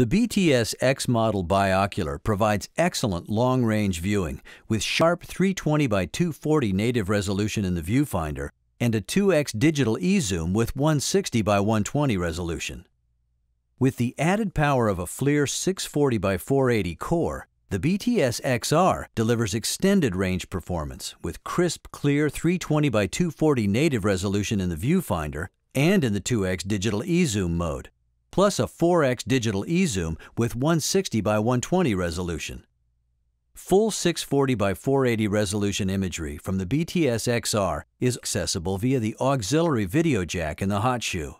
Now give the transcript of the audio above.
The BTS X model biocular provides excellent long-range viewing with sharp 320 by 240 native resolution in the viewfinder and a 2x digital e-zoom with 160 by 120 resolution. With the added power of a FLIR 640 by 480 core, the BTS XR delivers extended range performance with crisp, clear 320 by 240 native resolution in the viewfinder and in the 2x digital e-zoom mode plus a 4X digital e-zoom with 160 by 120 resolution. Full 640 by 480 resolution imagery from the BTS XR is accessible via the auxiliary video jack in the hot shoe.